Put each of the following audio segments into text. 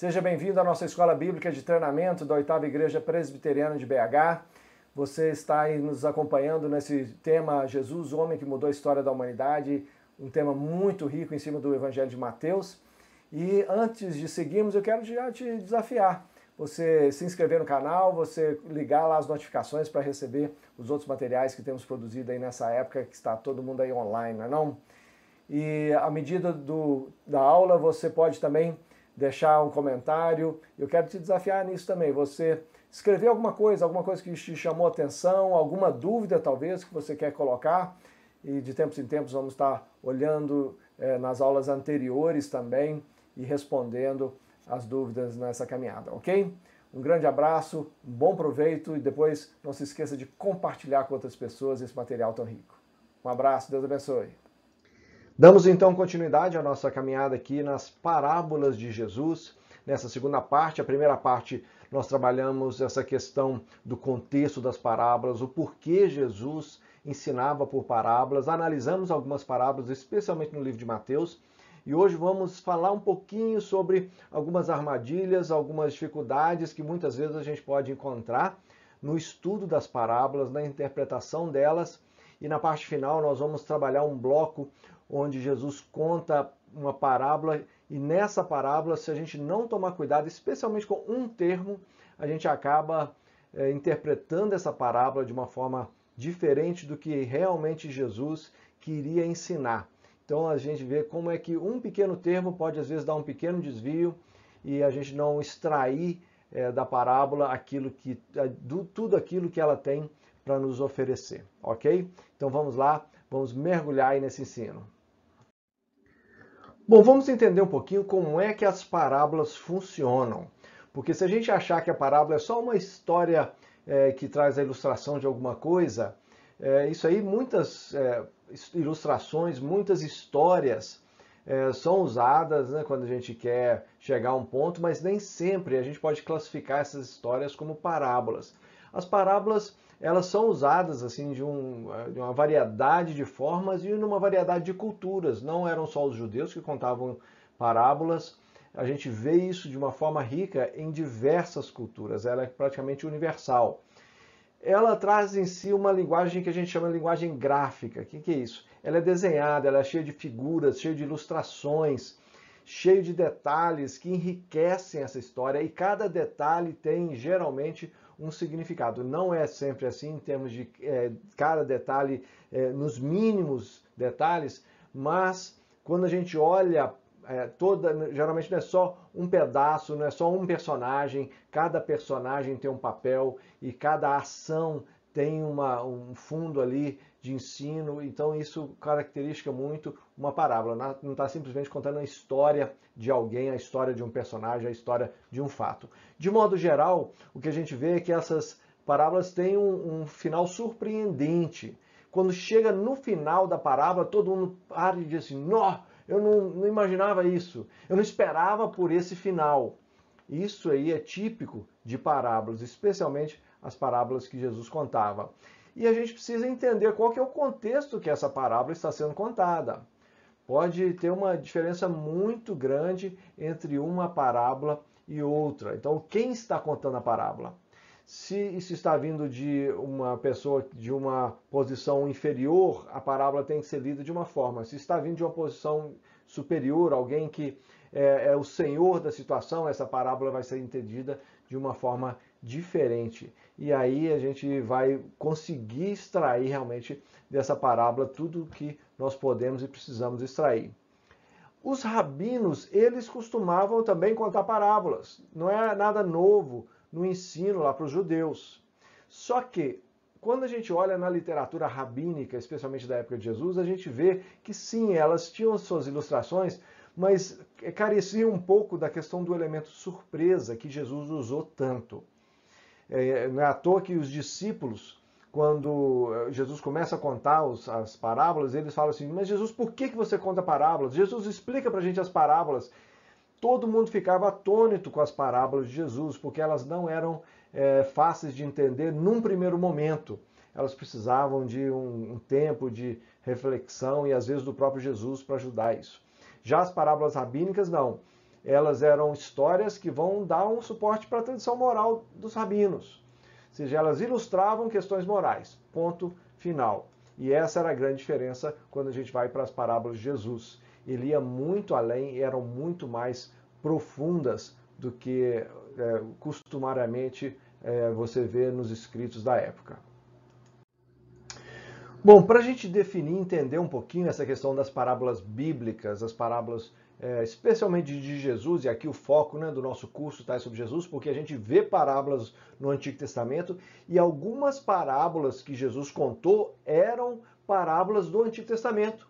Seja bem-vindo à nossa Escola Bíblica de Treinamento da Oitava Igreja Presbiteriana de BH. Você está aí nos acompanhando nesse tema Jesus, o homem que mudou a história da humanidade, um tema muito rico em cima do Evangelho de Mateus. E antes de seguirmos, eu quero já te desafiar. Você se inscrever no canal, você ligar lá as notificações para receber os outros materiais que temos produzido aí nessa época que está todo mundo aí online, não é não? E à medida do, da aula, você pode também deixar um comentário. Eu quero te desafiar nisso também. Você escrever alguma coisa, alguma coisa que te chamou atenção, alguma dúvida talvez que você quer colocar. E de tempos em tempos vamos estar olhando é, nas aulas anteriores também e respondendo as dúvidas nessa caminhada, ok? Um grande abraço, um bom proveito e depois não se esqueça de compartilhar com outras pessoas esse material tão rico. Um abraço, Deus abençoe. Damos então continuidade à nossa caminhada aqui nas parábolas de Jesus. Nessa segunda parte, a primeira parte, nós trabalhamos essa questão do contexto das parábolas, o porquê Jesus ensinava por parábolas. Analisamos algumas parábolas, especialmente no livro de Mateus. E hoje vamos falar um pouquinho sobre algumas armadilhas, algumas dificuldades que muitas vezes a gente pode encontrar no estudo das parábolas, na interpretação delas e na parte final nós vamos trabalhar um bloco onde Jesus conta uma parábola e nessa parábola, se a gente não tomar cuidado, especialmente com um termo, a gente acaba é, interpretando essa parábola de uma forma diferente do que realmente Jesus queria ensinar. Então a gente vê como é que um pequeno termo pode às vezes dar um pequeno desvio e a gente não extrair é, da parábola aquilo que eh, do, tudo aquilo que ela tem para nos oferecer, ok? Então vamos lá, vamos mergulhar aí nesse ensino. Bom, vamos entender um pouquinho como é que as parábolas funcionam. Porque se a gente achar que a parábola é só uma história é, que traz a ilustração de alguma coisa, é, isso aí, muitas é, ilustrações, muitas histórias é, são usadas né, quando a gente quer chegar a um ponto, mas nem sempre a gente pode classificar essas histórias como parábolas. As parábolas elas são usadas assim de, um, de uma variedade de formas e numa variedade de culturas. Não eram só os judeus que contavam parábolas. A gente vê isso de uma forma rica em diversas culturas. Ela é praticamente universal. Ela traz em si uma linguagem que a gente chama de linguagem gráfica. O que, que é isso? Ela é desenhada, ela é cheia de figuras, cheia de ilustrações cheia de detalhes que enriquecem essa história e cada detalhe tem geralmente um significado. Não é sempre assim em termos de é, cada detalhe, é, nos mínimos detalhes, mas quando a gente olha é, toda, geralmente não é só um pedaço, não é só um personagem, cada personagem tem um papel e cada ação tem uma, um fundo ali de ensino. Então, isso caracteriza muito uma parábola. Não está simplesmente contando a história de alguém, a história de um personagem, a história de um fato. De modo geral, o que a gente vê é que essas parábolas têm um, um final surpreendente. Quando chega no final da parábola, todo mundo para e diz assim: Nó, eu não, não imaginava isso, eu não esperava por esse final. Isso aí é típico de parábolas, especialmente as parábolas que Jesus contava e a gente precisa entender qual que é o contexto que essa parábola está sendo contada. Pode ter uma diferença muito grande entre uma parábola e outra. Então, quem está contando a parábola? Se isso está vindo de uma pessoa de uma posição inferior, a parábola tem que ser lida de uma forma. Se está vindo de uma posição superior, alguém que é, é o senhor da situação, essa parábola vai ser entendida de uma forma diferente e aí a gente vai conseguir extrair realmente dessa parábola tudo o que nós podemos e precisamos extrair. Os rabinos, eles costumavam também contar parábolas, não é nada novo no ensino lá para os judeus. Só que quando a gente olha na literatura rabínica, especialmente da época de Jesus, a gente vê que sim, elas tinham suas ilustrações, mas é, careciam um pouco da questão do elemento surpresa que Jesus usou tanto. É, é, não é à toa que os discípulos, quando eh, Jesus começa a contar os, as parábolas, eles falam assim: Mas Jesus, por que, que você conta parábolas? Jesus explica para a gente as parábolas. Todo mundo ficava atônito com as parábolas de Jesus, porque elas não eram é, fáceis de entender num primeiro momento. Elas precisavam de um, um tempo de reflexão e às vezes do próprio Jesus para ajudar isso. Já as parábolas rabínicas, não. Elas eram histórias que vão dar um suporte para a tradição moral dos rabinos. Ou seja, elas ilustravam questões morais. Ponto final. E essa era a grande diferença quando a gente vai para as parábolas de Jesus. Ele ia muito além, eram muito mais profundas do que é, costumariamente é, você vê nos escritos da época. Bom, para a gente definir, entender um pouquinho essa questão das parábolas bíblicas, as parábolas é, especialmente de Jesus, e aqui o foco né, do nosso curso está é sobre Jesus, porque a gente vê parábolas no Antigo Testamento e algumas parábolas que Jesus contou eram parábolas do Antigo Testamento.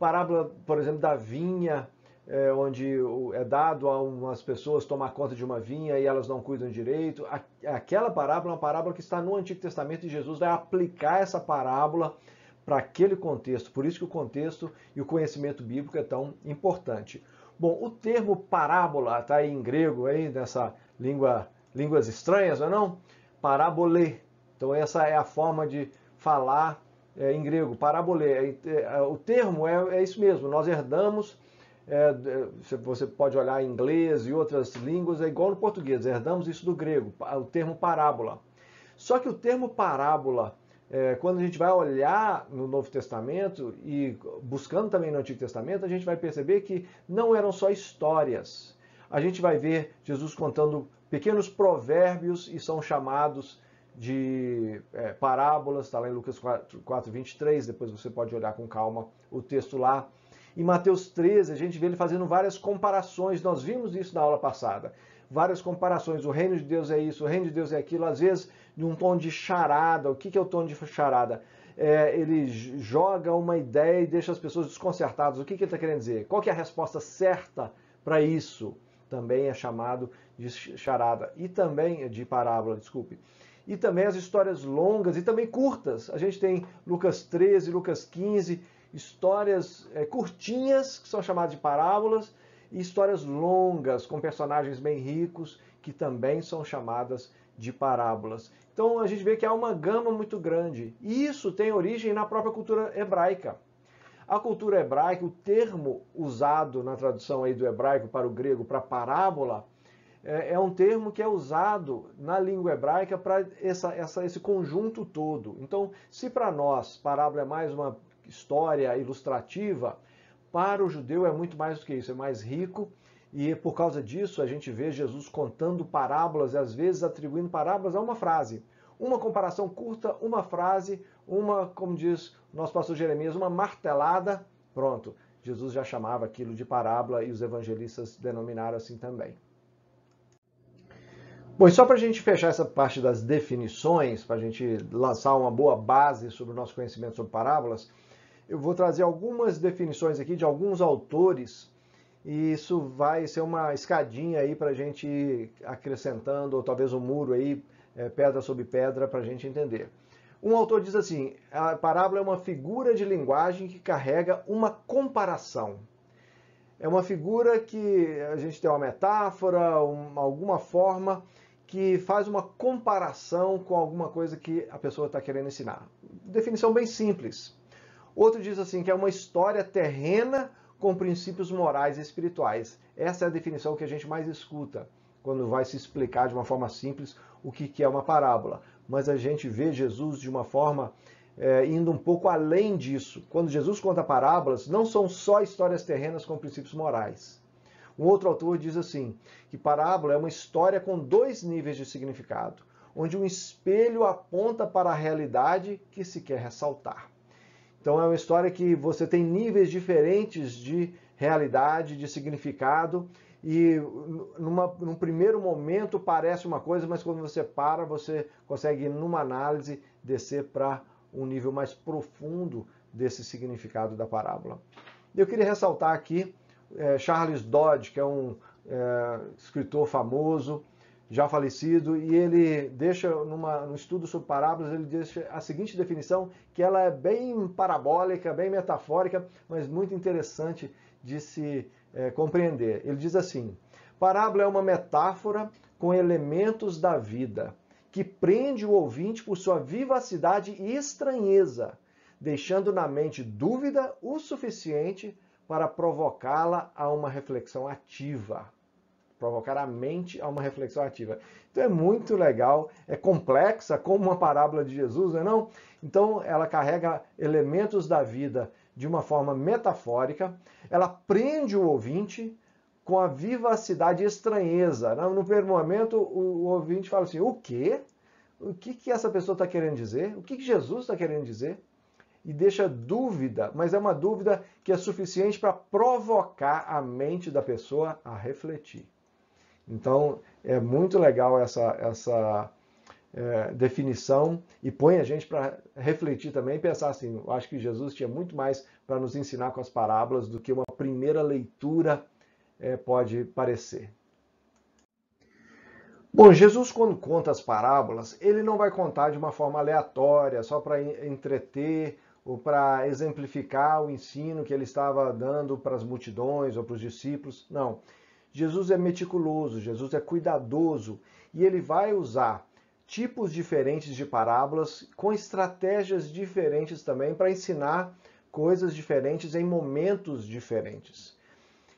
Parábola, por exemplo, da vinha, é, onde é dado a umas pessoas tomar conta de uma vinha e elas não cuidam direito. Aquela parábola é uma parábola que está no Antigo Testamento e Jesus vai aplicar essa parábola para aquele contexto. Por isso que o contexto e o conhecimento bíblico é tão importante. Bom, o termo parábola está aí em grego, aí nessa língua, línguas estranhas, não é não? Parabole. Então essa é a forma de falar é, em grego, parabole. É, é, é, o termo é, é isso mesmo, nós herdamos, é, você pode olhar em inglês e outras línguas, é igual no português, herdamos isso do grego, o termo parábola. Só que o termo parábola é, quando a gente vai olhar no Novo Testamento e buscando também no Antigo Testamento, a gente vai perceber que não eram só histórias. A gente vai ver Jesus contando pequenos provérbios e são chamados de é, parábolas, está lá em Lucas 4, 4, 23, depois você pode olhar com calma o texto lá. Em Mateus 13, a gente vê ele fazendo várias comparações, nós vimos isso na aula passada. Várias comparações, o reino de Deus é isso, o reino de Deus é aquilo. Às vezes de um tom de charada. O que, que é o tom de charada? É, ele joga uma ideia e deixa as pessoas desconcertadas. O que, que ele está querendo dizer? Qual que é a resposta certa para isso? Também é chamado de charada e também é de parábola, desculpe. E também as histórias longas e também curtas. A gente tem Lucas 13, Lucas 15, histórias é, curtinhas, que são chamadas de parábolas, e histórias longas, com personagens bem ricos que também são chamadas de parábolas. Então a gente vê que há uma gama muito grande. E isso tem origem na própria cultura hebraica. A cultura hebraica, o termo usado na tradução aí do hebraico para o grego para parábola, é, é um termo que é usado na língua hebraica para essa, essa, esse conjunto todo. Então, se para nós parábola é mais uma história ilustrativa, para o judeu é muito mais do que isso, é mais rico e por causa disso, a gente vê Jesus contando parábolas e às vezes atribuindo parábolas a uma frase. Uma comparação curta, uma frase, uma, como diz o nosso pastor Jeremias, uma martelada, pronto. Jesus já chamava aquilo de parábola e os evangelistas denominaram assim também. Bom, e só para a gente fechar essa parte das definições, para a gente lançar uma boa base sobre o nosso conhecimento sobre parábolas, eu vou trazer algumas definições aqui de alguns autores e isso vai ser uma escadinha aí para a gente ir acrescentando, ou talvez um muro aí, é, pedra sobre pedra, para a gente entender. Um autor diz assim: a parábola é uma figura de linguagem que carrega uma comparação. É uma figura que a gente tem uma metáfora, uma, alguma forma que faz uma comparação com alguma coisa que a pessoa está querendo ensinar. Definição bem simples. Outro diz assim que é uma história terrena com princípios morais e espirituais. Essa é a definição que a gente mais escuta quando vai se explicar de uma forma simples o que é uma parábola. Mas a gente vê Jesus de uma forma é, indo um pouco além disso. Quando Jesus conta parábolas, não são só histórias terrenas com princípios morais. Um outro autor diz assim: que parábola é uma história com dois níveis de significado, onde um espelho aponta para a realidade que se quer ressaltar. Então é uma história que você tem níveis diferentes de realidade, de significado, e numa, num primeiro momento parece uma coisa, mas quando você para, você consegue, numa análise, descer para um nível mais profundo desse significado da parábola. Eu queria ressaltar aqui é, Charles Dodd, que é um é, escritor famoso, já falecido, e ele deixa, numa, num estudo sobre parábolas, ele deixa a seguinte definição, que ela é bem parabólica, bem metafórica, mas muito interessante de se é, compreender. Ele diz assim: parábola é uma metáfora com elementos da vida, que prende o ouvinte por sua vivacidade e estranheza, deixando na mente dúvida o suficiente para provocá-la a uma reflexão ativa provocar a mente a uma reflexão ativa. Então é muito legal, é complexa como uma parábola de Jesus, não é não? Então ela carrega elementos da vida de uma forma metafórica, ela prende o ouvinte com a vivacidade e estranheza. No primeiro momento o ouvinte fala assim, o quê? O que, que essa pessoa está querendo dizer? O que, que Jesus está querendo dizer? E deixa dúvida, mas é uma dúvida que é suficiente para provocar a mente da pessoa a refletir. Então é muito legal essa, essa é, definição e põe a gente para refletir também e pensar assim: eu acho que Jesus tinha muito mais para nos ensinar com as parábolas do que uma primeira leitura é, pode parecer. Bom, Jesus, quando conta as parábolas, ele não vai contar de uma forma aleatória, só para entreter ou para exemplificar o ensino que ele estava dando para as multidões ou para os discípulos. Não. Jesus é meticuloso, Jesus é cuidadoso e ele vai usar tipos diferentes de parábolas com estratégias diferentes também para ensinar coisas diferentes em momentos diferentes.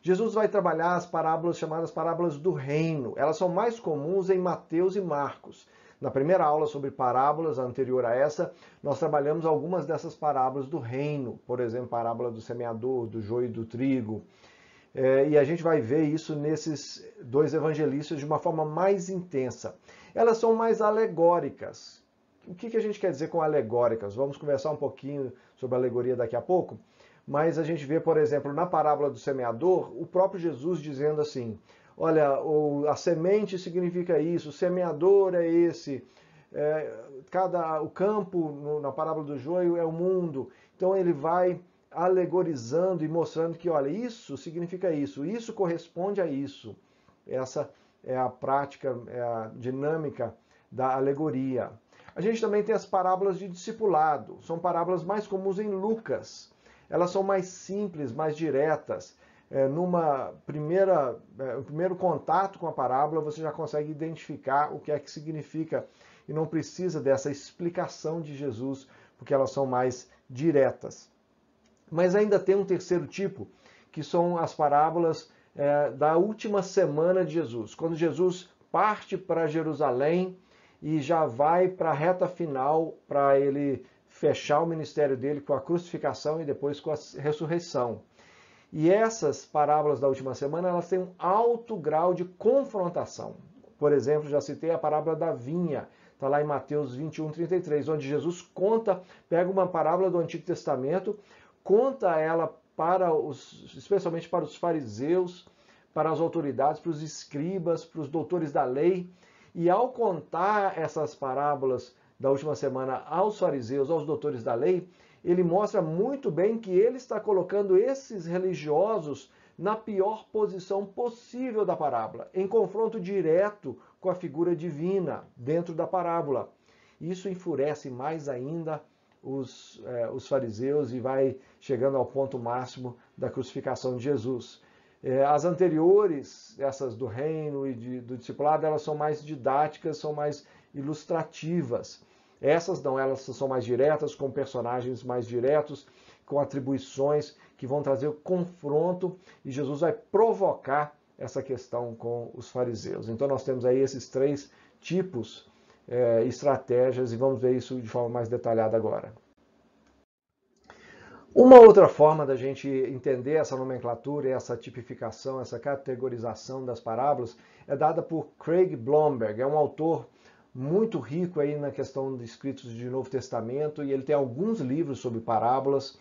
Jesus vai trabalhar as parábolas chamadas parábolas do reino. Elas são mais comuns em Mateus e Marcos. Na primeira aula sobre parábolas, anterior a essa, nós trabalhamos algumas dessas parábolas do reino, por exemplo, parábola do semeador, do joio e do trigo, é, e a gente vai ver isso nesses dois evangelistas de uma forma mais intensa. Elas são mais alegóricas. O que, que a gente quer dizer com alegóricas? Vamos conversar um pouquinho sobre alegoria daqui a pouco. Mas a gente vê, por exemplo, na parábola do semeador, o próprio Jesus dizendo assim: olha, a semente significa isso, o semeador é esse, é, cada o campo no, na parábola do joio é o mundo. Então ele vai alegorizando e mostrando que, olha, isso significa isso, isso corresponde a isso. Essa é a prática, é a dinâmica da alegoria. A gente também tem as parábolas de discipulado, são parábolas mais comuns em Lucas. Elas são mais simples, mais diretas. É, numa primeira, é, primeiro contato com a parábola, você já consegue identificar o que é que significa e não precisa dessa explicação de Jesus, porque elas são mais diretas. Mas ainda tem um terceiro tipo, que são as parábolas é, da última semana de Jesus, quando Jesus parte para Jerusalém e já vai para a reta final para ele fechar o ministério dele com a crucificação e depois com a ressurreição. E essas parábolas da última semana, elas têm um alto grau de confrontação. Por exemplo, já citei a parábola da vinha, está lá em Mateus 21, 33, onde Jesus conta, pega uma parábola do Antigo Testamento, conta ela para os, especialmente para os fariseus, para as autoridades, para os escribas, para os doutores da lei. E ao contar essas parábolas da última semana aos fariseus, aos doutores da lei, ele mostra muito bem que ele está colocando esses religiosos na pior posição possível da parábola, em confronto direto com a figura divina dentro da parábola. Isso enfurece mais ainda os, é, os fariseus e vai chegando ao ponto máximo da crucificação de Jesus. É, as anteriores, essas do reino e de, do discipulado, elas são mais didáticas, são mais ilustrativas. Essas não, elas são mais diretas, com personagens mais diretos, com atribuições que vão trazer o confronto e Jesus vai provocar essa questão com os fariseus. Então nós temos aí esses três tipos é, estratégias e vamos ver isso de forma mais detalhada agora. Uma outra forma da gente entender essa nomenclatura, essa tipificação, essa categorização das parábolas é dada por Craig Blomberg, é um autor muito rico aí na questão de escritos de Novo Testamento e ele tem alguns livros sobre parábolas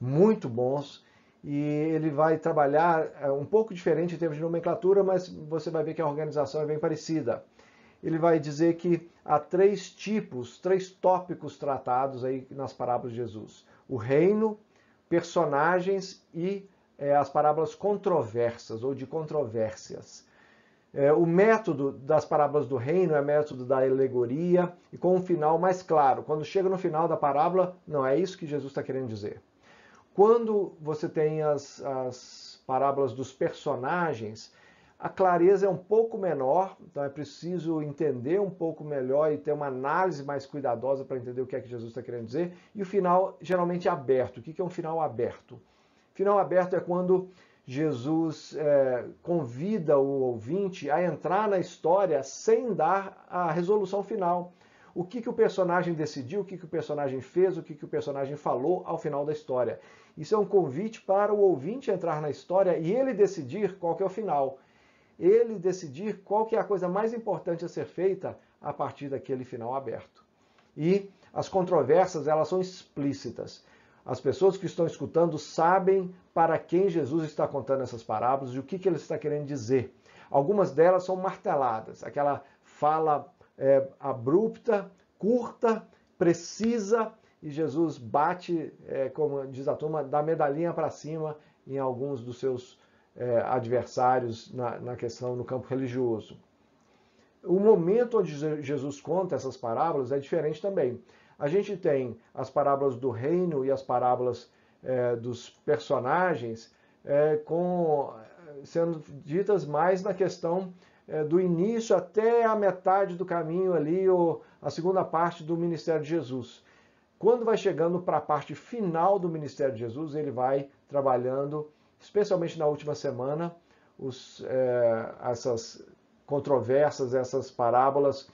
muito bons e ele vai trabalhar é, um pouco diferente em termos de nomenclatura, mas você vai ver que a organização é bem parecida ele vai dizer que há três tipos, três tópicos tratados aí nas parábolas de Jesus: o reino, personagens e é, as parábolas controversas ou de controvérsias. É, o método das parábolas do reino é o método da alegoria e com um final mais claro. Quando chega no final da parábola, não é isso que Jesus está querendo dizer. Quando você tem as, as parábolas dos personagens, a clareza é um pouco menor, então é preciso entender um pouco melhor e ter uma análise mais cuidadosa para entender o que é que Jesus está querendo dizer. E o final geralmente é aberto. O que é um final aberto? Final aberto é quando Jesus é, convida o ouvinte a entrar na história sem dar a resolução final. O que, que o personagem decidiu, o que, que o personagem fez, o que, que o personagem falou ao final da história. Isso é um convite para o ouvinte entrar na história e ele decidir qual que é o final ele decidir qual que é a coisa mais importante a ser feita a partir daquele final aberto. E as controvérsias, elas são explícitas. As pessoas que estão escutando sabem para quem Jesus está contando essas parábolas e o que, que ele está querendo dizer. Algumas delas são marteladas, aquela fala é, abrupta, curta, precisa, e Jesus bate, é, como diz a turma, da medalhinha para cima em alguns dos seus é, adversários na, na questão no campo religioso. O momento onde Jesus conta essas parábolas é diferente também. A gente tem as parábolas do reino e as parábolas é, dos personagens é, com, é, sendo ditas mais na questão é, do início até a metade do caminho ali, ou a segunda parte do ministério de Jesus. Quando vai chegando para a parte final do ministério de Jesus, ele vai trabalhando especialmente na última semana, os, é, essas controvérsias, essas parábolas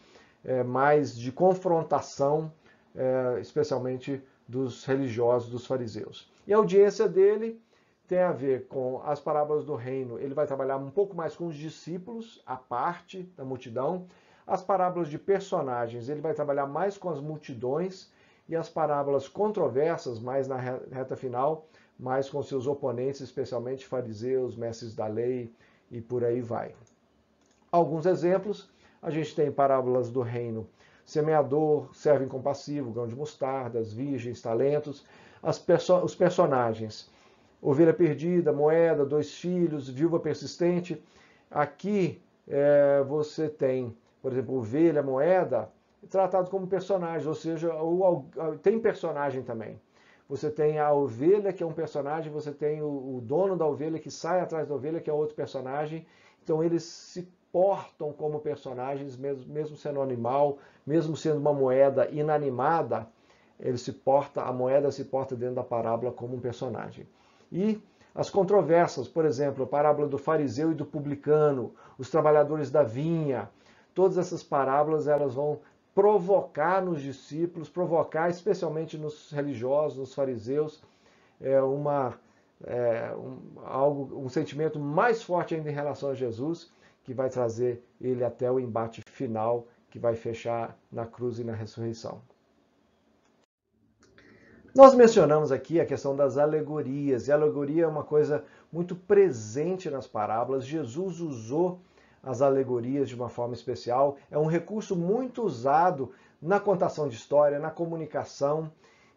é, mais de confrontação, é, especialmente dos religiosos, dos fariseus. E a audiência dele tem a ver com as parábolas do reino. Ele vai trabalhar um pouco mais com os discípulos, a parte da multidão. As parábolas de personagens, ele vai trabalhar mais com as multidões. E as parábolas controversas, mais na reta final, mas com seus oponentes, especialmente fariseus, mestres da lei e por aí vai. Alguns exemplos, a gente tem parábolas do reino. Semeador, servo incompassivo, grão de mostarda, virgens, talentos, as perso os personagens. Ovelha perdida, moeda, dois filhos, viúva persistente. Aqui é, você tem, por exemplo, ovelha, moeda, tratado como personagem, ou seja, tem personagem também você tem a ovelha, que é um personagem, você tem o, o dono da ovelha que sai atrás da ovelha, que é outro personagem. Então eles se portam como personagens, mesmo, mesmo sendo animal, mesmo sendo uma moeda inanimada, ele se porta, a moeda se porta dentro da parábola como um personagem. E as controvérsias, por exemplo, a parábola do fariseu e do publicano, os trabalhadores da vinha, todas essas parábolas elas vão provocar nos discípulos, provocar especialmente nos religiosos, nos fariseus, é uma, é, um, algo, um sentimento mais forte ainda em relação a Jesus, que vai trazer ele até o embate final, que vai fechar na cruz e na ressurreição. Nós mencionamos aqui a questão das alegorias, e a alegoria é uma coisa muito presente nas parábolas. Jesus usou as alegorias de uma forma especial. É um recurso muito usado na contação de história, na comunicação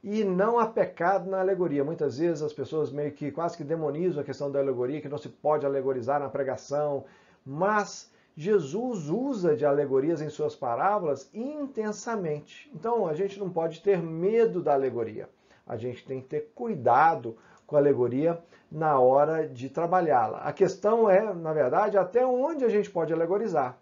e não há pecado na alegoria. Muitas vezes as pessoas meio que quase que demonizam a questão da alegoria, que não se pode alegorizar na pregação, mas Jesus usa de alegorias em suas parábolas intensamente. Então a gente não pode ter medo da alegoria. A gente tem que ter cuidado com alegoria na hora de trabalhá-la. A questão é, na verdade, até onde a gente pode alegorizar.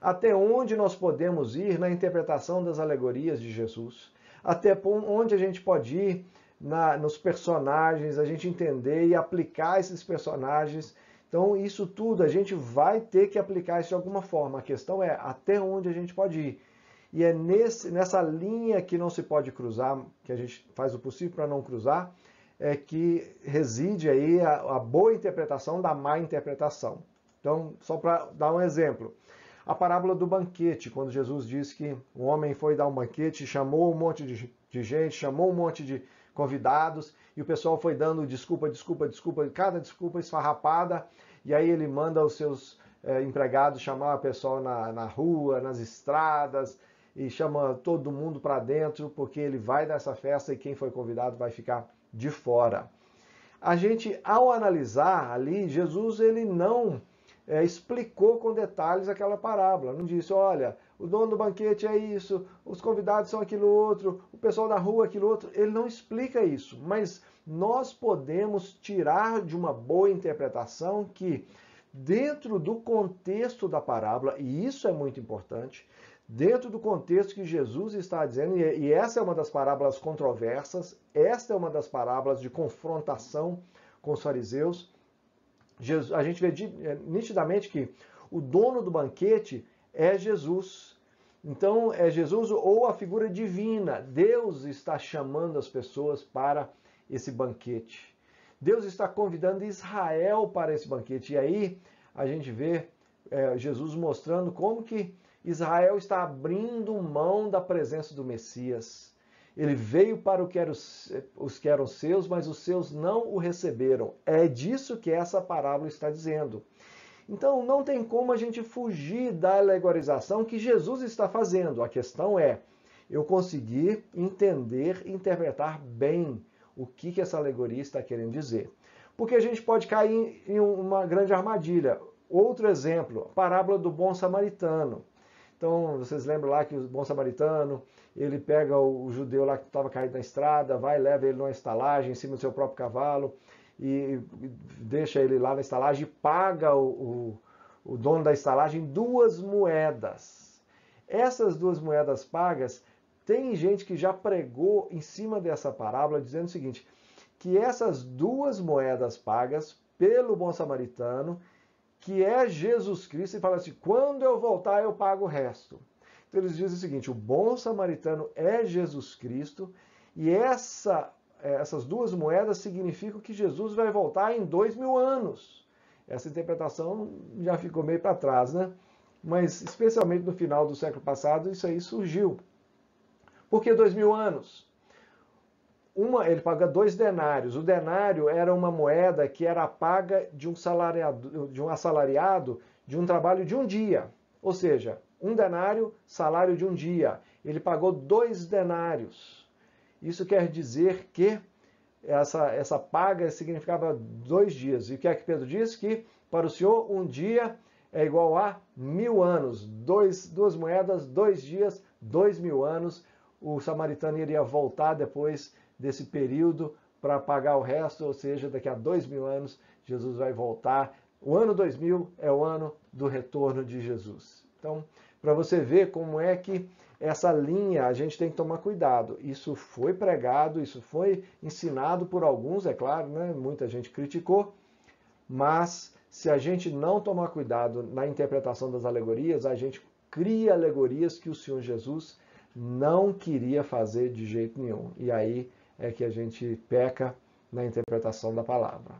Até onde nós podemos ir na interpretação das alegorias de Jesus. Até onde a gente pode ir na, nos personagens, a gente entender e aplicar esses personagens. Então, isso tudo a gente vai ter que aplicar isso de alguma forma. A questão é até onde a gente pode ir. E é nesse, nessa linha que não se pode cruzar, que a gente faz o possível para não cruzar, é que reside aí a, a boa interpretação da má interpretação. Então, só para dar um exemplo, a parábola do banquete, quando Jesus diz que o homem foi dar um banquete, chamou um monte de, de gente, chamou um monte de convidados, e o pessoal foi dando desculpa, desculpa, desculpa, cada desculpa esfarrapada, e aí ele manda os seus é, empregados chamar o pessoal na, na rua, nas estradas, e chama todo mundo para dentro, porque ele vai nessa festa e quem foi convidado vai ficar de fora. A gente, ao analisar ali, Jesus ele não é, explicou com detalhes aquela parábola. Não disse, olha, o dono do banquete é isso, os convidados são aquilo outro, o pessoal da rua é aquilo outro. Ele não explica isso, mas nós podemos tirar de uma boa interpretação que, dentro do contexto da parábola, e isso é muito importante, dentro do contexto que Jesus está dizendo, é, e essa é uma das parábolas controversas, esta é uma das parábolas de confrontação com os fariseus. a gente vê é, nitidamente que o dono do banquete é Jesus. Então, é Jesus ou a figura divina. Deus está chamando as pessoas para esse banquete. Deus está convidando Israel para esse banquete. E aí a gente vê é, Jesus mostrando como que Israel está abrindo mão da presença do Messias. Ele veio para os que eram seus, mas os seus não o receberam. É disso que essa parábola está dizendo. Então não tem como a gente fugir da alegorização que Jesus está fazendo. A questão é eu conseguir entender e interpretar bem o que, que essa alegoria está querendo dizer. Porque a gente pode cair em uma grande armadilha. Outro exemplo, a parábola do bom samaritano. Então, vocês lembram lá que o bom samaritano, ele pega o, judeu lá que estava caído na estrada, vai, leva ele numa estalagem em cima do seu próprio cavalo e, deixa ele lá na estalagem e paga o, o, o dono da estalagem duas moedas. Essas duas moedas pagas, tem gente que já pregou em cima dessa parábola dizendo o seguinte, que essas duas moedas pagas pelo bom samaritano que é Jesus Cristo, e fala assim: quando eu voltar, eu pago o resto. Então, eles dizem o seguinte: o bom samaritano é Jesus Cristo, e essa, eh, essas duas moedas significam que Jesus vai voltar em dois mil anos. Essa interpretação já ficou meio para trás, né? Mas, especialmente no final do século passado, isso aí surgiu. Por que dois mil anos? uma, ele paga dois denários. O denário era uma moeda que era paga de um, salariado, de um assalariado de um trabalho de um dia. Ou seja, um denário, salário de um dia. Ele pagou dois denários. Isso quer dizer que essa, essa paga significava dois dias. E o que é que Pedro diz? Que para o Senhor um dia é igual a mil anos. Dois, duas moedas, dois dias, dois mil anos. O samaritano iria voltar depois desse período para pagar o resto, ou seja, daqui a dois mil anos Jesus vai voltar. O ano 2000 é o ano do retorno de Jesus. Então, para você ver como é que essa linha a gente tem que tomar cuidado. Isso foi pregado, isso foi ensinado por alguns, é claro, né? muita gente criticou, mas se a gente não tomar cuidado na interpretação das alegorias, a gente cria alegorias que o Senhor Jesus não queria fazer de jeito nenhum. E aí é que a gente peca na interpretação da palavra.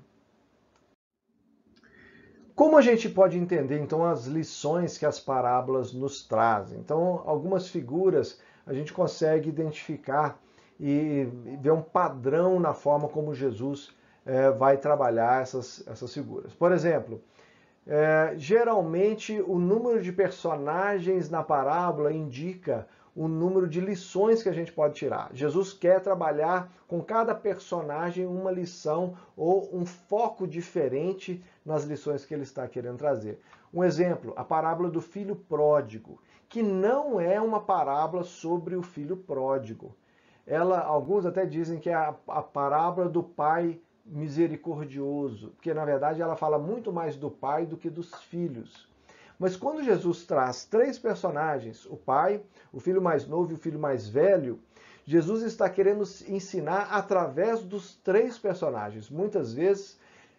Como a gente pode entender então as lições que as parábolas nos trazem? Então, algumas figuras a gente consegue identificar e ver um padrão na forma como Jesus é, vai trabalhar essas, essas figuras. Por exemplo, é, geralmente o número de personagens na parábola indica o número de lições que a gente pode tirar. Jesus quer trabalhar com cada personagem uma lição ou um foco diferente nas lições que ele está querendo trazer. Um exemplo, a parábola do filho pródigo, que não é uma parábola sobre o filho pródigo. Ela, alguns até dizem que é a, a parábola do pai misericordioso, porque na verdade ela fala muito mais do pai do que dos filhos. Mas quando Jesus traz três personagens, o pai, o filho mais novo e o filho mais velho, Jesus está querendo ensinar através dos três personagens. Muitas vezes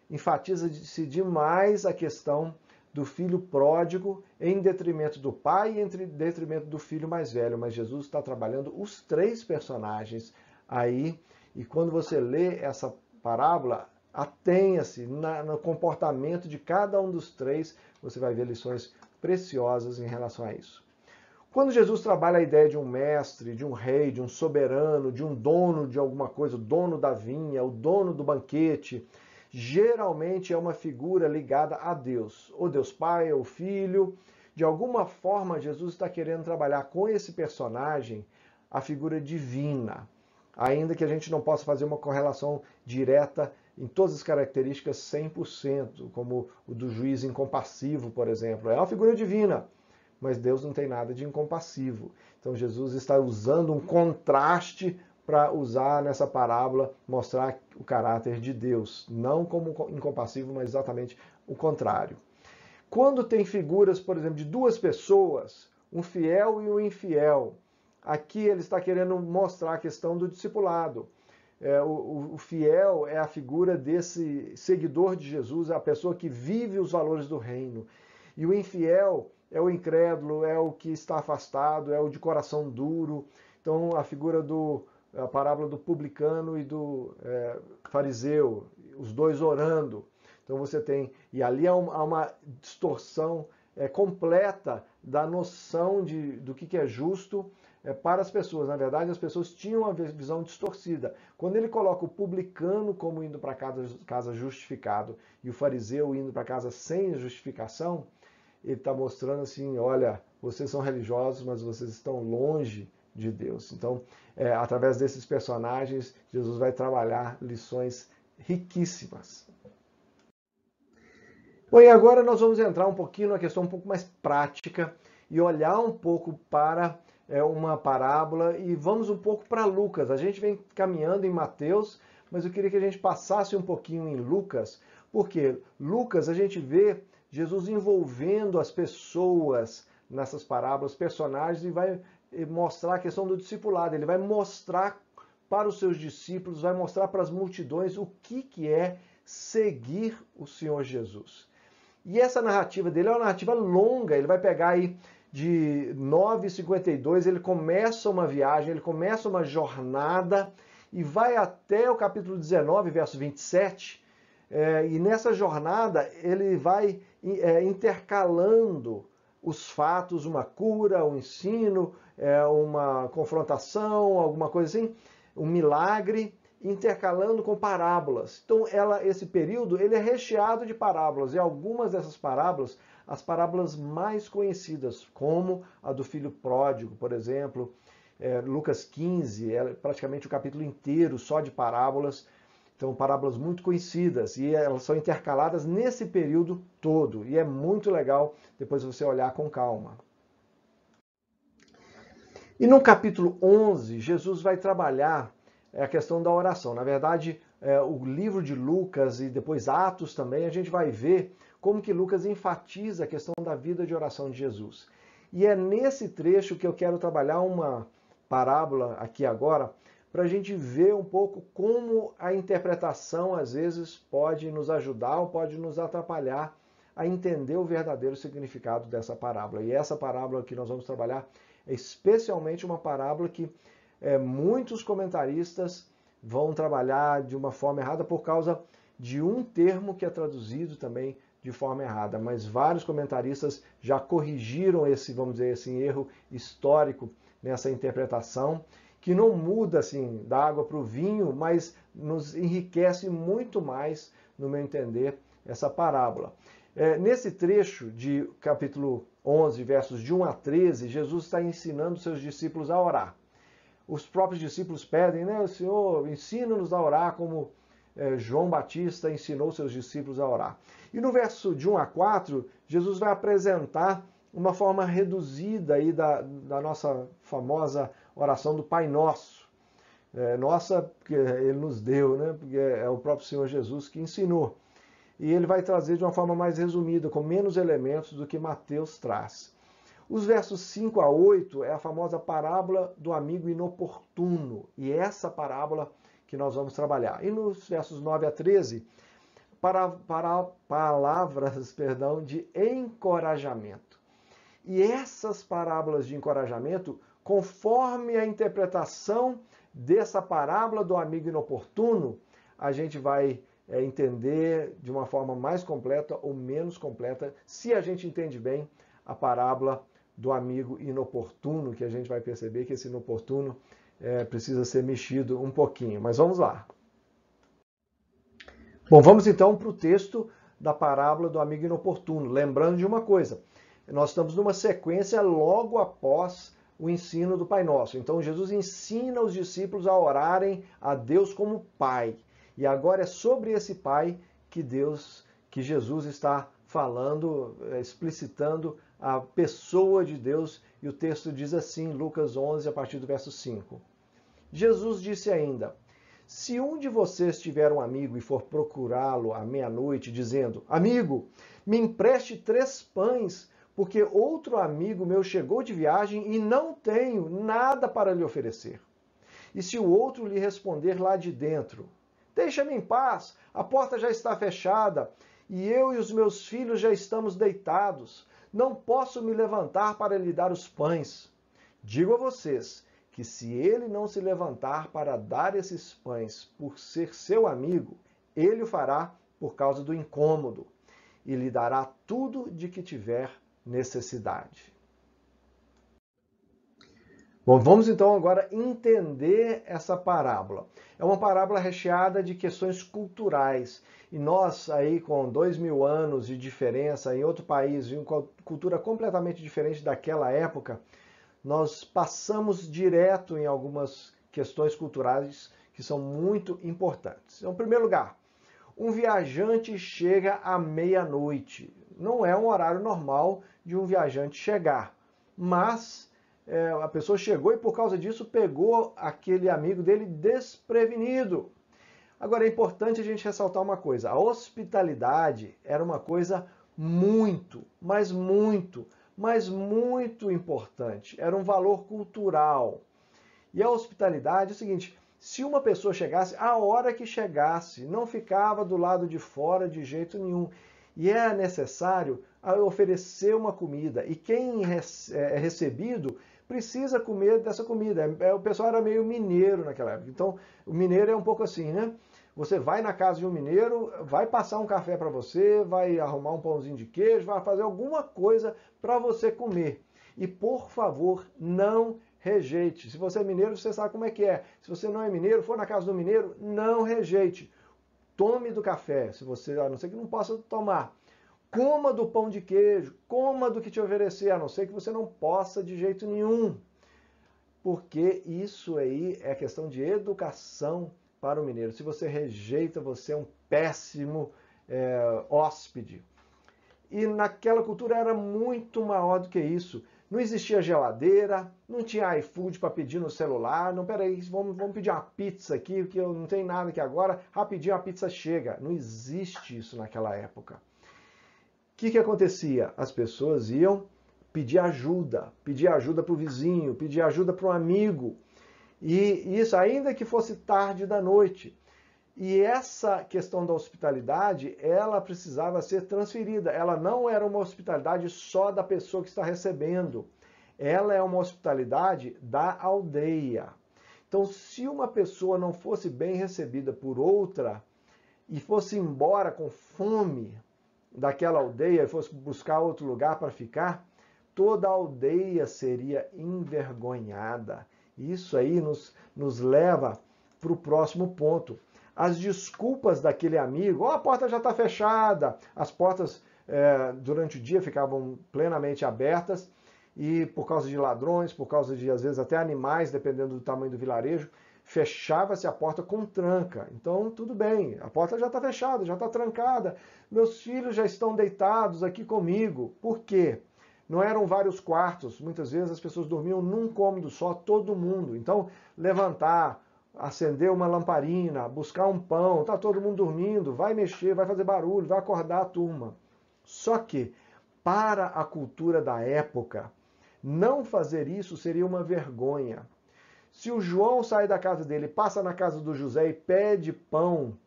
enfatiza-se demais a questão do filho pródigo em detrimento do pai e em detrimento do filho mais velho, mas Jesus está trabalhando os três personagens aí. E quando você lê essa parábola, Atenha-se no comportamento de cada um dos três, você vai ver lições preciosas em relação a isso. Quando Jesus trabalha a ideia de um mestre, de um rei, de um soberano, de um dono de alguma coisa, o dono da vinha, o dono do banquete, geralmente é uma figura ligada a Deus, ou Deus Pai, ou Filho. De alguma forma, Jesus está querendo trabalhar com esse personagem a figura divina, ainda que a gente não possa fazer uma correlação direta em todas as características 100%, como o do juiz incompassivo, por exemplo. É uma figura divina, mas Deus não tem nada de incompassivo. Então Jesus está usando um contraste para usar nessa parábola, mostrar o caráter de Deus, não como incompassivo, mas exatamente o contrário. Quando tem figuras, por exemplo, de duas pessoas, um fiel e um infiel, aqui ele está querendo mostrar a questão do discipulado. É, o, o, fiel é a figura desse seguidor de Jesus, é a pessoa que vive os valores do reino. E o infiel é o incrédulo, é o que está afastado, é o de coração duro. Então, a figura do a parábola do publicano e do é, fariseu, os dois orando. Então você tem e ali há uma, há uma distorção é, completa da noção de do que, que é justo é, para as pessoas. Na verdade, as pessoas tinham uma visão distorcida. Quando ele coloca o publicano como indo para casa, casa justificado e o fariseu indo para casa sem justificação, ele está mostrando assim: olha, vocês são religiosos, mas vocês estão longe de Deus. Então, é, através desses personagens, Jesus vai trabalhar lições riquíssimas. Bom, e agora nós vamos entrar um pouquinho na questão um pouco mais prática e olhar um pouco para é uma parábola e vamos um pouco para Lucas. A gente vem caminhando em Mateus, mas eu queria que a gente passasse um pouquinho em Lucas, porque Lucas a gente vê Jesus envolvendo as pessoas nessas parábolas, personagens, e vai mostrar a questão do discipulado. Ele vai mostrar para os seus discípulos, vai mostrar para as multidões o que, que é seguir o Senhor Jesus. E essa narrativa dele é uma narrativa longa, ele vai pegar aí de 9,52, ele começa uma viagem, ele começa uma jornada e vai até o capítulo 19, verso 27. É, e nessa jornada ele vai é, intercalando os fatos, uma cura, um ensino, é, uma confrontação, alguma coisa assim, um milagre, intercalando com parábolas. Então, ela, esse período ele é recheado de parábolas e algumas dessas parábolas as parábolas mais conhecidas, como a do filho pródigo, por exemplo, é, Lucas 15, é praticamente o capítulo inteiro só de parábolas. Então, parábolas muito conhecidas e elas são intercaladas nesse período todo. E é muito legal depois você olhar com calma. E no capítulo 11, Jesus vai trabalhar é, a questão da oração. Na verdade, é, o livro de Lucas e depois Atos também, a gente vai ver como que Lucas enfatiza a questão da vida de oração de Jesus. E é nesse trecho que eu quero trabalhar uma parábola aqui agora, para a gente ver um pouco como a interpretação às vezes pode nos ajudar ou pode nos atrapalhar a entender o verdadeiro significado dessa parábola. E essa parábola que nós vamos trabalhar é especialmente uma parábola que é, muitos comentaristas vão trabalhar de uma forma errada por causa de um termo que é traduzido também de forma errada, mas vários comentaristas já corrigiram esse, vamos dizer assim, erro histórico nessa interpretação, que não muda assim da água para o vinho, mas nos enriquece muito mais, no meu entender, essa parábola. É, nesse trecho de capítulo 11, versos de 1 a 13, Jesus está ensinando seus discípulos a orar. Os próprios discípulos pedem, né, Senhor, ensina-nos a orar como é, João Batista ensinou seus discípulos a orar. E no verso de 1 a 4, Jesus vai apresentar uma forma reduzida aí da, da nossa famosa oração do Pai Nosso. É, nossa, porque ele nos deu, né? porque é o próprio Senhor Jesus que ensinou. E ele vai trazer de uma forma mais resumida, com menos elementos do que Mateus traz. Os versos 5 a 8 é a famosa parábola do amigo inoportuno. E essa parábola que nós vamos trabalhar. E nos versos 9 a 13, para, para palavras perdão, de encorajamento. E essas parábolas de encorajamento, conforme a interpretação dessa parábola do amigo inoportuno, a gente vai é, entender de uma forma mais completa ou menos completa, se a gente entende bem a parábola do amigo inoportuno, que a gente vai perceber que esse inoportuno é, precisa ser mexido um pouquinho. Mas vamos lá. Bom, vamos então para o texto da parábola do amigo inoportuno. Lembrando de uma coisa, nós estamos numa sequência logo após o ensino do Pai Nosso. Então, Jesus ensina os discípulos a orarem a Deus como Pai. E agora é sobre esse Pai que Deus, que Jesus está falando, eh, explicitando a pessoa de Deus, e o texto diz assim, Lucas 11, a partir do verso 5. Jesus disse ainda: Se um de vocês tiver um amigo e for procurá-lo à meia-noite, dizendo: Amigo, me empreste três pães, porque outro amigo meu chegou de viagem e não tenho nada para lhe oferecer. E se o outro lhe responder lá de dentro: Deixa-me em paz, a porta já está fechada e eu e os meus filhos já estamos deitados. Não posso me levantar para lhe dar os pães. Digo a vocês que se ele não se levantar para dar esses pães por ser seu amigo, ele o fará por causa do incômodo e lhe dará tudo de que tiver necessidade. Bom, vamos então agora entender essa parábola. É uma parábola recheada de questões culturais. E nós aí com dois mil anos de diferença em outro país, em uma cultura completamente diferente daquela época, nós passamos direto em algumas questões culturais que são muito importantes. Então, em primeiro lugar, um viajante chega à meia-noite. Não é um horário normal de um viajante chegar, mas é, a pessoa chegou e por causa disso pegou aquele amigo dele desprevenido. Agora é importante a gente ressaltar uma coisa: a hospitalidade era uma coisa muito, mas muito, mas muito importante. Era um valor cultural. E a hospitalidade é o seguinte: se uma pessoa chegasse, a hora que chegasse, não ficava do lado de fora de jeito nenhum. E é necessário oferecer uma comida. E quem é, é recebido precisa comer dessa comida. É, é, o pessoal era meio mineiro naquela época. Então, o mineiro é um pouco assim, né? Você vai na casa de um mineiro, vai passar um café para você, vai arrumar um pãozinho de queijo, vai fazer alguma coisa para você comer. E por favor, não rejeite. Se você é mineiro, você sabe como é que é. Se você não é mineiro, for na casa do mineiro, não rejeite. Tome do café, se você, a não ser que não possa tomar. Coma do pão de queijo, coma do que te oferecer, a não ser que você não possa de jeito nenhum. Porque isso aí é questão de educação para o mineiro. Se você rejeita, você é um péssimo é, hóspede. E naquela cultura era muito maior do que isso. Não existia geladeira, não tinha iFood para pedir no celular. Não, peraí, vamos, vamos pedir uma pizza aqui, que eu não tenho nada aqui agora. Rapidinho a pizza chega. Não existe isso naquela época que, que acontecia? As pessoas iam pedir ajuda, pedir ajuda para o vizinho, pedir ajuda para um amigo. E isso ainda que fosse tarde da noite. E essa questão da hospitalidade, ela precisava ser transferida. Ela não era uma hospitalidade só da pessoa que está recebendo. Ela é uma hospitalidade da aldeia. Então, se uma pessoa não fosse bem recebida por outra e fosse embora com fome, daquela aldeia e fosse buscar outro lugar para ficar, toda a aldeia seria envergonhada. Isso aí nos, nos leva para o próximo ponto. As desculpas daquele amigo, oh, a porta já está fechada, as portas é, durante o dia ficavam plenamente abertas, e por causa de ladrões, por causa de às vezes até animais, dependendo do tamanho do vilarejo, fechava-se a porta com tranca. Então, tudo bem, a porta já está fechada, já está trancada. Meus filhos já estão deitados aqui comigo. Por quê? Não eram vários quartos, muitas vezes as pessoas dormiam num cômodo só, todo mundo. Então, levantar, acender uma lamparina, buscar um pão, tá todo mundo dormindo, vai mexer, vai fazer barulho, vai acordar a turma. Só que, para a cultura da época, não fazer isso seria uma vergonha. Se o João sai da casa dele, passa na casa do José e pede pão,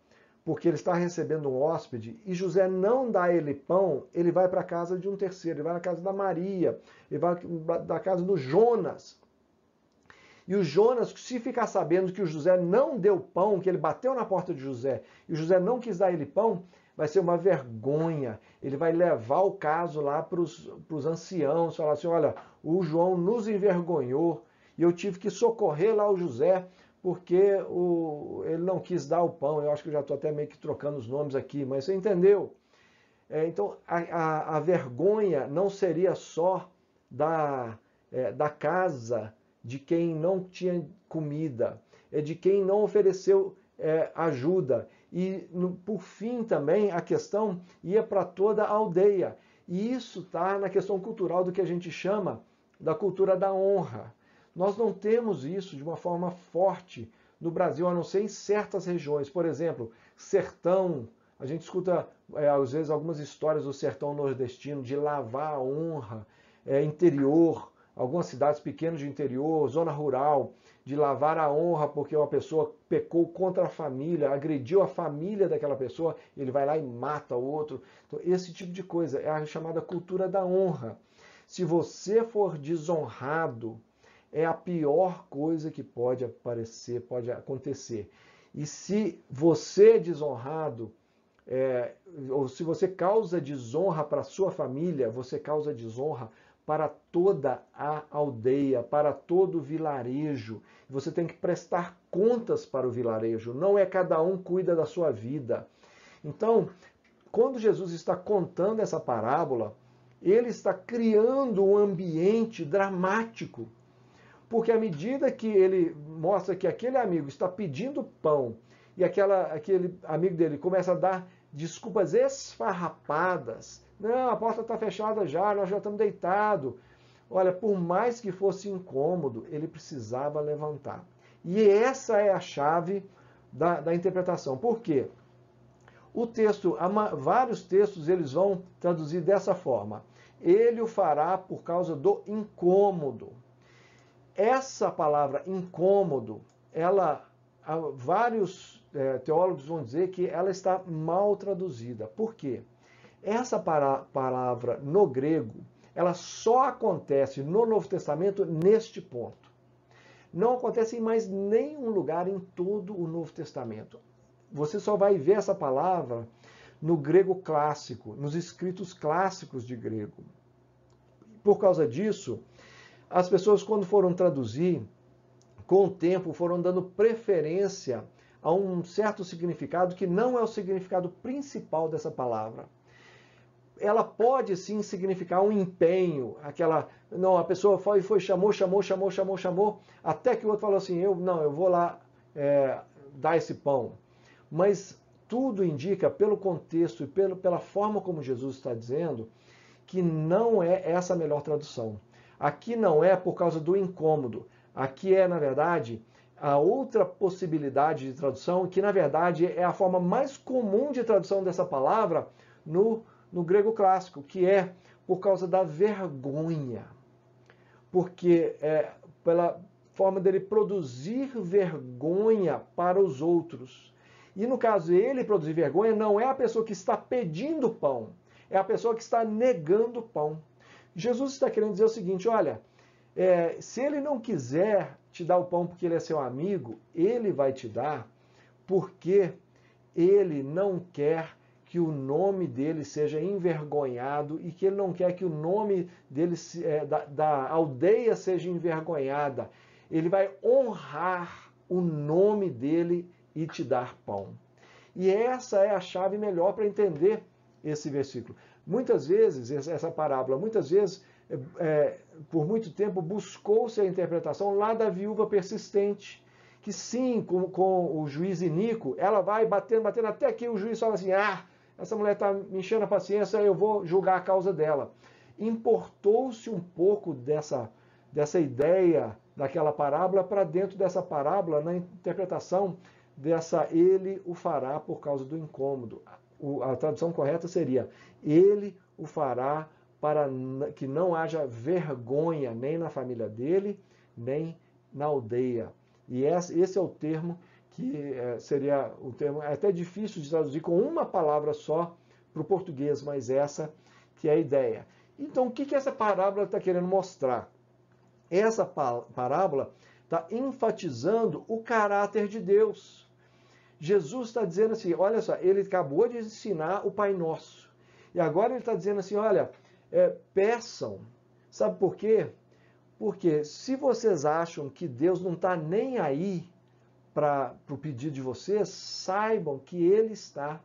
porque ele está recebendo um hóspede, e José não dá ele pão, ele vai para a casa de um terceiro, ele vai na casa da Maria, ele vai da casa do Jonas. E o Jonas, se ficar sabendo que o José não deu pão, que ele bateu na porta de José e o José não quis dar ele pão, vai ser uma vergonha. Ele vai levar o caso lá para os anciãos, falar assim: olha, o João nos envergonhou, e eu tive que socorrer lá o José, porque o, ele não quis dar o pão. Eu acho que eu já estou até meio que trocando os nomes aqui, mas você entendeu? É, então, a, a, a, vergonha não seria só da, é, da casa de quem não tinha comida, é de quem não ofereceu é, ajuda. E, no, por fim, também a questão ia para toda a aldeia. E isso está na questão cultural do que a gente chama da cultura da honra. Nós não temos isso de uma forma forte no Brasil, a não ser em certas regiões. Por exemplo, sertão. A gente escuta, é, às vezes, algumas histórias do sertão nordestino, de lavar a honra, é, interior, algumas cidades pequenas de interior, zona rural, de lavar a honra porque uma pessoa pecou contra a família, agrediu a família daquela pessoa, ele vai lá e mata o outro. Então, esse tipo de coisa é a chamada cultura da honra. Se você for desonrado, é a pior coisa que pode aparecer, pode acontecer. E se você é desonrado, é, ou se você causa desonra para sua família, você causa desonra para toda a aldeia, para todo o vilarejo. Você tem que prestar contas para o vilarejo, não é cada um cuida da sua vida. Então, quando Jesus está contando essa parábola, ele está criando um ambiente dramático porque à medida que ele mostra que aquele amigo está pedindo pão e aquela, aquele amigo dele começa a dar desculpas esfarrapadas. Não, a porta está fechada já, nós já estamos deitados. Olha, por mais que fosse incômodo, ele precisava levantar. E essa é a chave da, da interpretação. Por quê? O texto, vários textos, eles vão traduzir dessa forma. Ele o fará por causa do incômodo. Essa palavra incômodo, ela, vários é, teólogos vão dizer que ela está mal traduzida. Por quê? Essa palavra no grego, ela só acontece no Novo Testamento neste ponto. Não acontece em mais nenhum lugar em todo o Novo Testamento. Você só vai ver essa palavra no grego clássico, nos escritos clássicos de grego. Por causa disso, as pessoas, quando foram traduzir, com o tempo foram dando preferência a um certo significado que não é o significado principal dessa palavra. Ela pode sim significar um empenho, aquela. Não, a pessoa foi, foi chamou, chamou, chamou, chamou, chamou, até que o outro falou assim: eu não, eu vou lá é, dar esse pão. Mas tudo indica, pelo contexto e pelo, pela forma como Jesus está dizendo, que não é essa a melhor tradução. Aqui não é por causa do incômodo. Aqui é, na verdade, a outra possibilidade de tradução, que na verdade é a forma mais comum de tradução dessa palavra no, no grego clássico, que é por causa da vergonha. Porque é, pela forma dele produzir vergonha para os outros. E no caso ele produzir vergonha, não é a pessoa que está pedindo pão, é a pessoa que está negando pão. Jesus está querendo dizer o seguinte: olha, é, se ele não quiser te dar o pão porque ele é seu amigo, ele vai te dar, porque ele não quer que o nome dele seja envergonhado e que ele não quer que o nome dele é, da, da aldeia seja envergonhada. Ele vai honrar o nome dele e te dar pão. E essa é a chave melhor para entender esse versículo. Muitas vezes, essa parábola, muitas vezes, é, é, por muito tempo, buscou-se a interpretação lá da viúva persistente, que sim, com, com o juiz Inico, ela vai batendo, batendo, até que o juiz fala assim, ah, essa mulher está me enchendo a paciência, eu vou julgar a causa dela. Importou-se um pouco dessa, dessa ideia daquela parábola para dentro dessa parábola, na interpretação dessa ele o fará por causa do incômodo a tradução correta seria: Ele o fará para que não haja vergonha nem na família dele, nem na aldeia. E esse é o termo que é, seria o termo é até difícil de traduzir com uma palavra só para o português, mas essa que é a ideia. Então, o que, que essa parábola está querendo mostrar? Essa parábola está enfatizando o caráter de Deus. Jesus está dizendo assim: olha só, ele acabou de ensinar o Pai Nosso. E agora ele está dizendo assim: olha, é, peçam. Sabe por quê? Porque se vocês acham que Deus não está nem aí para o pedido de vocês, saibam que Ele está.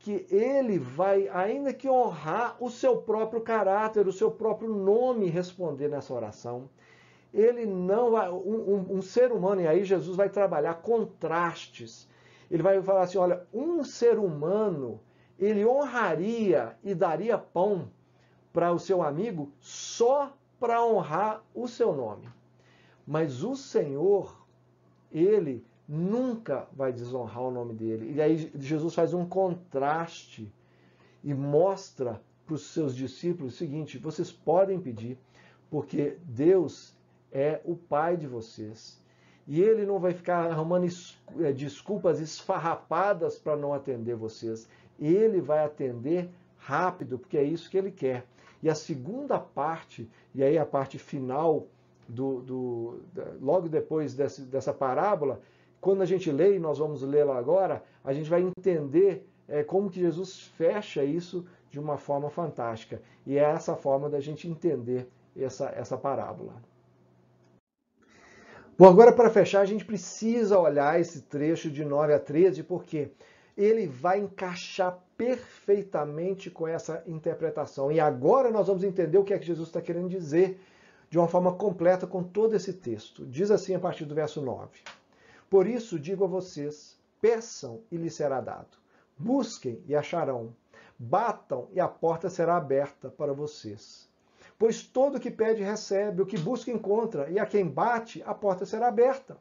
Que Ele vai, ainda que honrar o seu próprio caráter, o seu próprio nome, responder nessa oração ele não vai. Um, um, um, ser humano, e aí Jesus vai trabalhar contrastes. Ele vai falar assim: olha, um ser humano, ele honraria e daria pão para o seu amigo só para honrar o seu nome. Mas o Senhor, ele nunca vai desonrar o nome dele. E aí Jesus faz um contraste e mostra para os seus discípulos o seguinte: vocês podem pedir, porque Deus é o Pai de vocês. E ele não vai ficar arrumando é, desculpas esfarrapadas para não atender vocês. Ele vai atender rápido, porque é isso que ele quer. E a segunda parte, e aí a parte final, do, do da, logo depois desse, dessa parábola, quando a gente lê, e nós vamos lê-la agora, a gente vai entender é, como que Jesus fecha isso de uma forma fantástica. E é essa forma da gente entender essa, essa parábola. Bom, agora para fechar, a gente precisa olhar esse trecho de 9 a 13, porque ele vai encaixar perfeitamente com essa interpretação. E agora nós vamos entender o que é que Jesus está querendo dizer de uma forma completa com todo esse texto. Diz assim a partir do verso 9: Por isso digo a vocês: peçam e lhes será dado, busquem e acharão, batam e a porta será aberta para vocês. Pois todo que pede recebe, o que busca encontra, e a quem bate, a porta será aberta.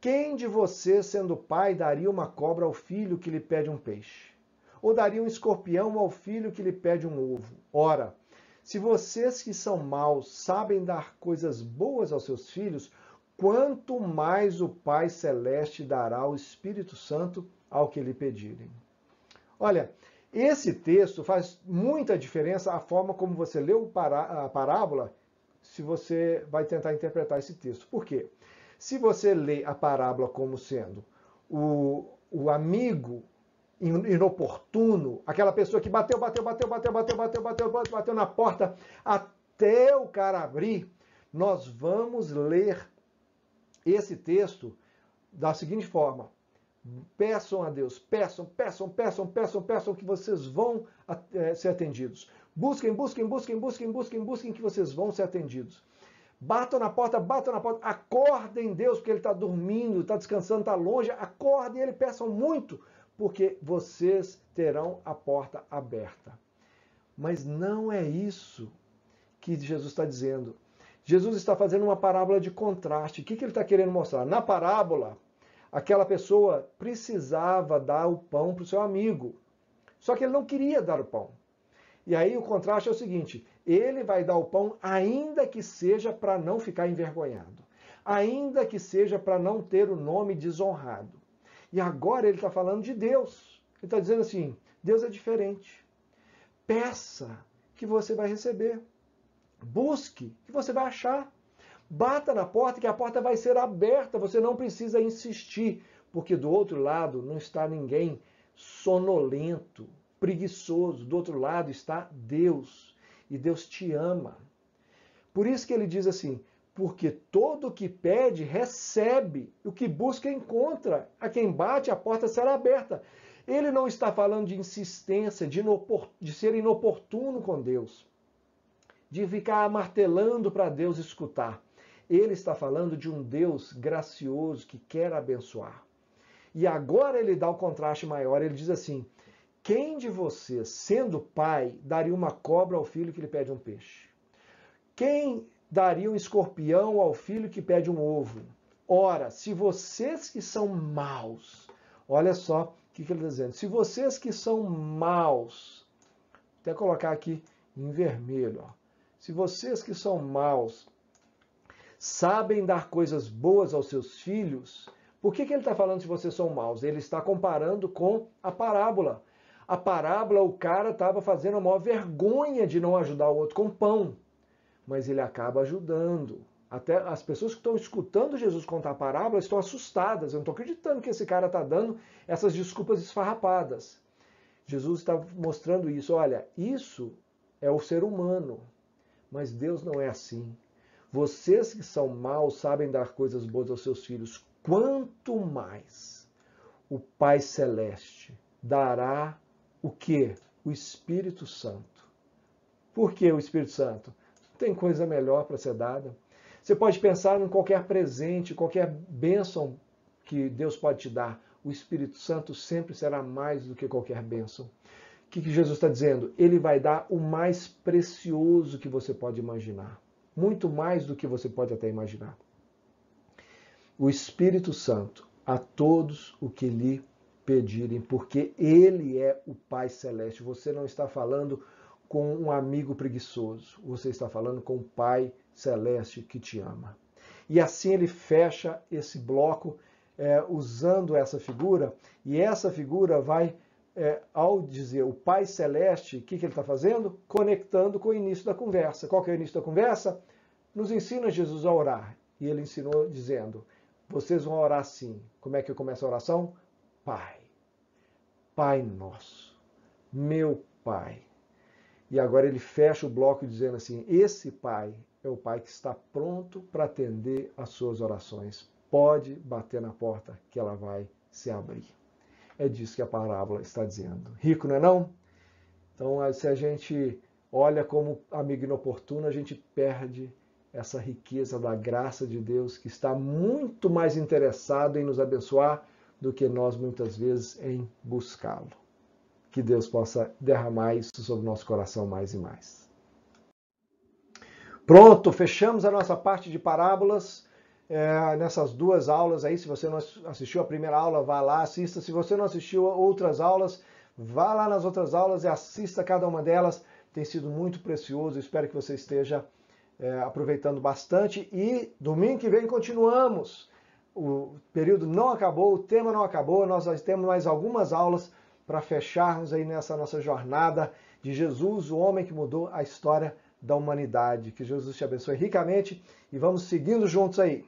Quem de vocês, sendo pai, daria uma cobra ao filho que lhe pede um peixe? Ou daria um escorpião ao filho que lhe pede um ovo? Ora, se vocês que são maus sabem dar coisas boas aos seus filhos, quanto mais o Pai Celeste dará o Espírito Santo ao que lhe pedirem. Olha, esse texto faz muita diferença a forma como você leu a parábola, se você vai tentar interpretar esse texto. Por quê? Se você lê a parábola como sendo o, o amigo inoportuno, aquela pessoa que bateu, bateu, bateu, bateu, bateu, bateu, bateu, bateu, bateu na porta até o cara abrir, nós vamos ler esse texto da seguinte forma: Peçam a Deus, peçam, peçam, peçam, peçam, peçam que vocês vão eh, ser atendidos. Busquem, busquem, busquem, busquem, busquem, busquem que vocês vão ser atendidos. Batam na porta, batam na porta, acordem Deus, porque Ele está dormindo, está descansando, está longe. Acordem Ele, peçam muito, porque vocês terão a porta aberta. Mas não é isso que Jesus está dizendo. Jesus está fazendo uma parábola de contraste. O que, que ele está querendo mostrar? Na parábola, Aquela pessoa precisava dar o pão para o seu amigo, só que ele não queria dar o pão. E aí o contraste é o seguinte: ele vai dar o pão, ainda que seja para não ficar envergonhado, ainda que seja para não ter o nome desonrado. E agora ele está falando de Deus. Ele está dizendo assim: Deus é diferente. Peça que você vai receber. Busque que você vai achar. Bata na porta que a porta vai ser aberta, você não precisa insistir, porque do outro lado não está ninguém sonolento, preguiçoso, do outro lado está Deus, e Deus te ama. Por isso que ele diz assim: porque todo o que pede recebe, o que busca encontra, a quem bate a porta será aberta. Ele não está falando de insistência, de, inopor... de ser inoportuno com Deus, de ficar martelando para Deus escutar. Ele está falando de um Deus gracioso que quer abençoar. E agora ele dá o contraste maior, ele diz assim: Quem de vocês, sendo pai, daria uma cobra ao filho que lhe pede um peixe? Quem daria um escorpião ao filho que pede um ovo? Ora, se vocês que são maus, olha só o que, ele está dizendo: se vocês que são maus, vou até colocar aqui em vermelho, ó, se vocês que são maus sabem dar coisas boas aos seus filhos, por que, que ele está falando se vocês são maus? Ele está comparando com a parábola. A parábola, o cara estava fazendo a maior vergonha de não ajudar o outro com pão, mas ele acaba ajudando. Até as pessoas que estão escutando Jesus contar a parábola estão assustadas. Eu não estou acreditando que esse cara está dando essas desculpas esfarrapadas. Jesus está mostrando isso. Olha, isso é o ser humano, mas Deus não é assim. Vocês que são maus sabem dar coisas boas aos seus filhos. Quanto mais o Pai Celeste dará o que? O Espírito Santo. Por que o Espírito Santo? Não tem coisa melhor para ser dada. Você pode pensar em qualquer presente, qualquer bênção que Deus pode te dar. O Espírito Santo sempre será mais do que qualquer bênção. O que Jesus está dizendo? Ele vai dar o mais precioso que você pode imaginar muito mais do que você pode até imaginar. O Espírito Santo a todos o que lhe pedirem, porque ele é o Pai celeste. Você não está falando com um amigo preguiçoso, você está falando com o Pai celeste que te ama. E assim ele fecha esse bloco é, usando essa figura, e essa figura vai é, ao dizer o Pai Celeste, o que, que ele está fazendo? Conectando com o início da conversa. Qual que é o início da conversa? Nos ensina Jesus a orar. E ele ensinou dizendo: vocês vão orar assim. Como é que eu começo a oração? Pai. Pai nosso. Meu Pai. E agora ele fecha o bloco dizendo assim: esse Pai é o Pai que está pronto para atender as suas orações. Pode bater na porta que ela vai se abrir. É disso que a parábola está dizendo. Rico, não é não? Então, se a gente olha como amigo inoportuno, a gente perde essa riqueza da graça de Deus que está muito mais interessado em nos abençoar do que nós muitas vezes em buscá-lo. Que Deus possa derramar isso sobre o nosso coração mais e mais. Pronto, fechamos a nossa parte de parábolas é, nessas duas aulas aí. Se você não assistiu a primeira aula, vá lá, assista. Se você não assistiu a outras aulas, vá lá nas outras aulas e assista cada uma delas. Tem sido muito precioso. Espero que você esteja é, aproveitando bastante. E domingo que vem continuamos. O período não acabou, o tema não acabou. Nós temos mais algumas aulas para fecharmos aí nessa nossa jornada de Jesus, o homem que mudou a história da humanidade. Que Jesus te abençoe ricamente e vamos seguindo juntos aí.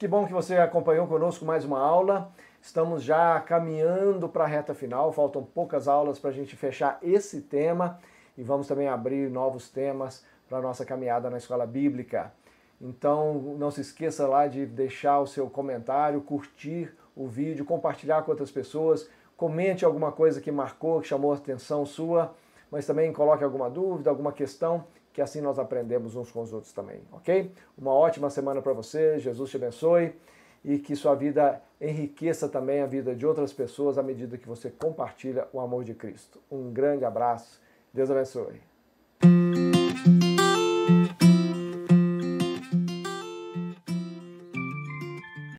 Que bom que você acompanhou conosco mais uma aula. Estamos já caminhando para a reta final, faltam poucas aulas para a gente fechar esse tema e vamos também abrir novos temas para a nossa caminhada na escola bíblica. Então, não se esqueça lá de deixar o seu comentário, curtir o vídeo, compartilhar com outras pessoas, comente alguma coisa que marcou, que chamou a atenção sua, mas também coloque alguma dúvida, alguma questão que assim nós aprendemos uns com os outros também, ok? Uma ótima semana para você, Jesus te abençoe e que sua vida enriqueça também a vida de outras pessoas à medida que você compartilha o amor de Cristo. Um grande abraço, Deus abençoe.